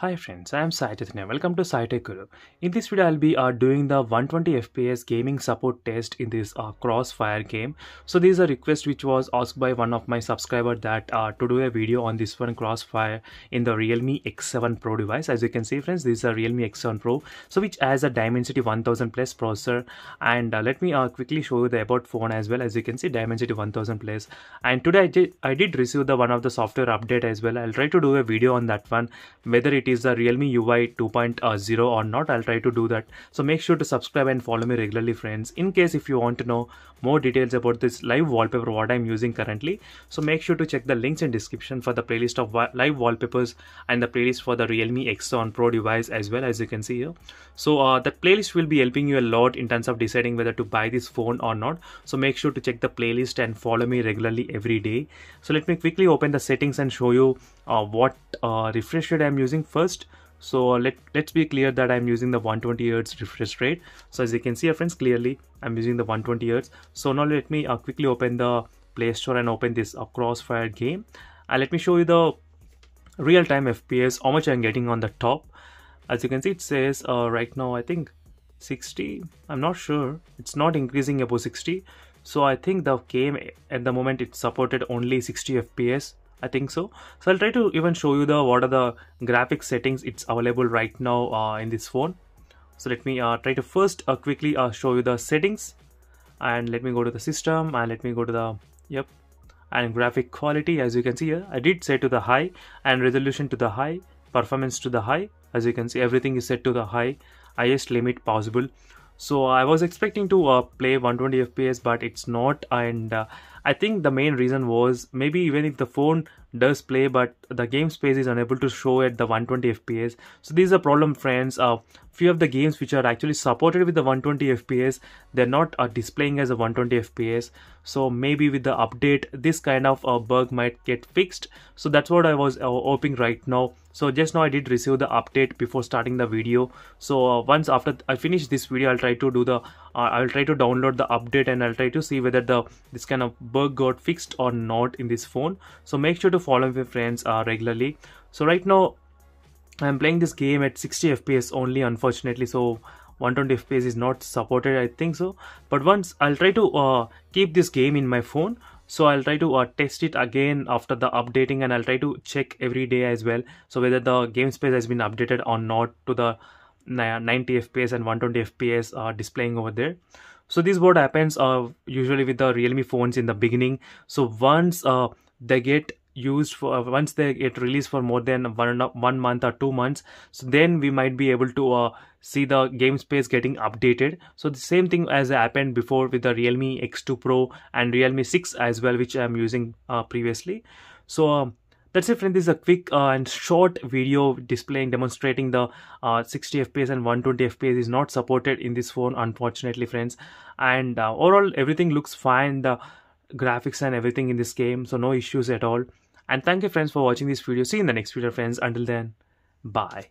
Hi friends, I am Saitith and welcome to SciTech Guru. In this video, I'll be uh, doing the 120 FPS gaming support test in this uh, Crossfire game. So this is a request which was asked by one of my subscriber that uh, to do a video on this one Crossfire in the Realme X7 Pro device. As you can see friends, this is a Realme X7 Pro, so which has a Dimensity 1000 Plus processor. And uh, let me uh, quickly show you the about phone as well. As you can see, Dimensity 1000 Plus. And today I did, I did receive the one of the software update as well. I'll try to do a video on that one, whether it is the realme ui 2.0 or not i'll try to do that so make sure to subscribe and follow me regularly friends in case if you want to know more details about this live wallpaper what i'm using currently so make sure to check the links in description for the playlist of live wallpapers and the playlist for the realme xon pro device as well as you can see here so uh, playlist will be helping you a lot in terms of deciding whether to buy this phone or not so make sure to check the playlist and follow me regularly every day so let me quickly open the settings and show you uh, what uh, refresh rate i'm using first first so let, let's be clear that I'm using the 120 Hz refresh rate. So as you can see friends clearly I'm using the 120 Hz. So now let me uh, quickly open the Play Store and open this uh, Crossfire game. And uh, let me show you the real-time FPS, how much I'm getting on the top. As you can see it says uh, right now I think 60. I'm not sure. It's not increasing above 60. So I think the game at the moment it supported only 60 FPS I think so. So I'll try to even show you the what are the graphic settings it's available right now uh, in this phone. So let me uh, try to first uh, quickly uh, show you the settings and let me go to the system and let me go to the yep and graphic quality as you can see here I did set to the high and resolution to the high performance to the high as you can see everything is set to the high highest limit possible so I was expecting to uh, play 120 FPS but it's not and uh, I think the main reason was maybe even if the phone does play but the game space is unable to show at the 120 fps so this is a problem friends a uh, few of the games which are actually supported with the 120 fps they're not uh, displaying as a 120 fps so maybe with the update this kind of uh, bug might get fixed so that's what i was uh, hoping right now so just now i did receive the update before starting the video so uh, once after i finish this video i'll try to do the uh, i'll try to download the update and i'll try to see whether the this kind of bug got fixed or not in this phone so make sure to follow your friends uh, regularly so right now i'm playing this game at 60 fps only unfortunately so 120 fps is not supported i think so but once i'll try to uh, keep this game in my phone so i'll try to uh, test it again after the updating and i'll try to check every day as well so whether the game space has been updated or not to the 90 fps and 120 fps uh, displaying over there so this is what happens uh, usually with the realme phones in the beginning so once uh, they get used for uh, once they get released for more than one one month or two months so then we might be able to uh, see the game space getting updated so the same thing as happened before with the realme x2 pro and realme 6 as well which i'm using uh, previously so um, that's it friend this is a quick uh, and short video displaying demonstrating the uh, 60 fps and 120 fps is not supported in this phone unfortunately friends and uh, overall everything looks fine the graphics and everything in this game so no issues at all and thank you friends for watching this video see you in the next video friends until then bye